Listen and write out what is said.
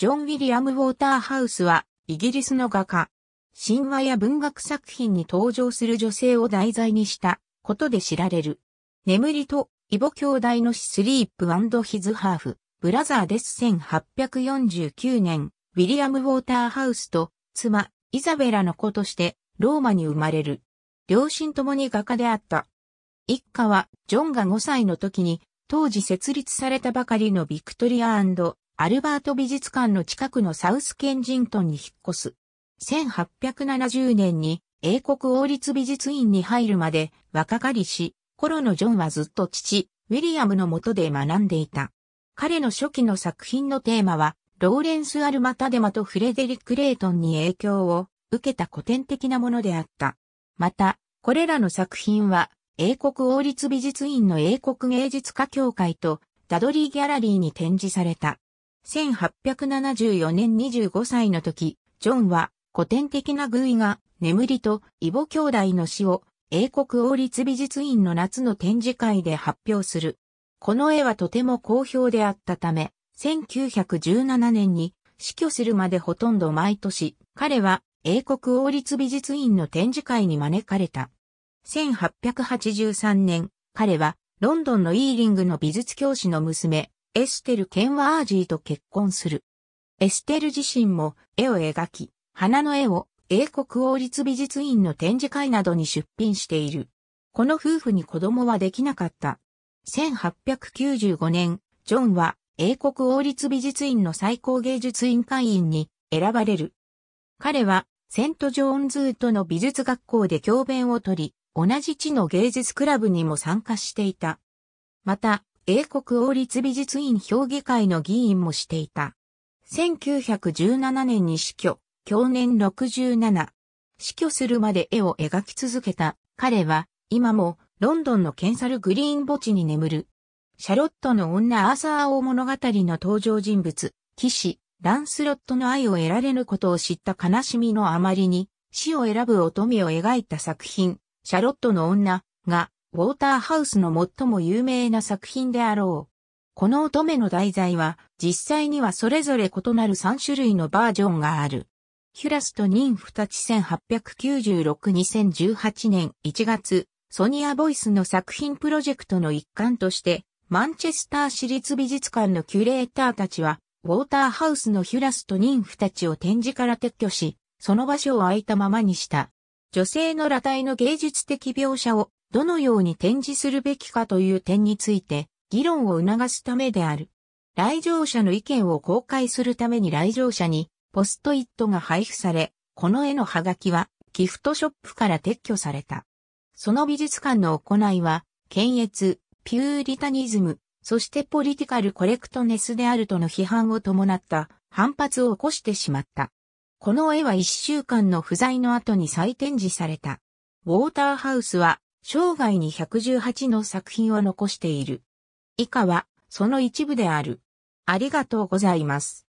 ジョン・ウィリアム・ウォーターハウスは、イギリスの画家。神話や文学作品に登場する女性を題材にしたことで知られる。眠りと、イボ兄弟のシスリープヒズ・ハーフ、ブラザーです。1849年、ウィリアム・ウォーターハウスと、妻、イザベラの子として、ローマに生まれる。両親ともに画家であった。一家は、ジョンが5歳の時に、当時設立されたばかりのビクトリアアルバート美術館の近くのサウスケンジントンに引っ越す。1870年に英国王立美術院に入るまで若かりし、頃のジョンはずっと父、ウィリアムの下で学んでいた。彼の初期の作品のテーマは、ローレンス・アルマタデマとフレデリック・レイトンに影響を受けた古典的なものであった。また、これらの作品は、英国王立美術院の英国芸術家協会とダドリーギャラリーに展示された。1874年25歳の時、ジョンは古典的な偶意が眠りとイボ兄弟の死を英国王立美術院の夏の展示会で発表する。この絵はとても好評であったため、1917年に死去するまでほとんど毎年、彼は英国王立美術院の展示会に招かれた。1883年、彼はロンドンのイーリングの美術教師の娘、エステル・ケンワージーと結婚する。エステル自身も絵を描き、花の絵を英国王立美術院の展示会などに出品している。この夫婦に子供はできなかった。1895年、ジョンは英国王立美術院の最高芸術委員会員に選ばれる。彼はセント・ジョーンズーッの美術学校で教鞭をとり、同じ地の芸術クラブにも参加していた。また、英国王立美術院評議会の議員もしていた。1917年に死去、去年67。死去するまで絵を描き続けた彼は今もロンドンのケンサルグリーン墓地に眠る。シャロットの女アーサー王物語の登場人物、騎士、ランスロットの愛を得られぬことを知った悲しみのあまりに、死を選ぶ乙女を描いた作品、シャロットの女がウォーターハウスの最も有名な作品であろう。この乙女の題材は、実際にはそれぞれ異なる3種類のバージョンがある。ヒュラスとニンフたち1896-2018年1月、ソニア・ボイスの作品プロジェクトの一環として、マンチェスター市立美術館のキュレーターたちは、ウォーターハウスのヒュラスとニンフたちを展示から撤去し、その場所を空いたままにした。女性の裸体の芸術的描写をどのように展示するべきかという点について、議論を促すためである。来場者の意見を公開するために来場者にポストイットが配布され、この絵のハガキはギフトショップから撤去された。その美術館の行いは、検閲、ピューリタニズム、そしてポリティカルコレクトネスであるとの批判を伴った反発を起こしてしまった。この絵は一週間の不在の後に再展示された。ウォーターハウスは生涯に118の作品を残している。以下は、その一部である。ありがとうございます。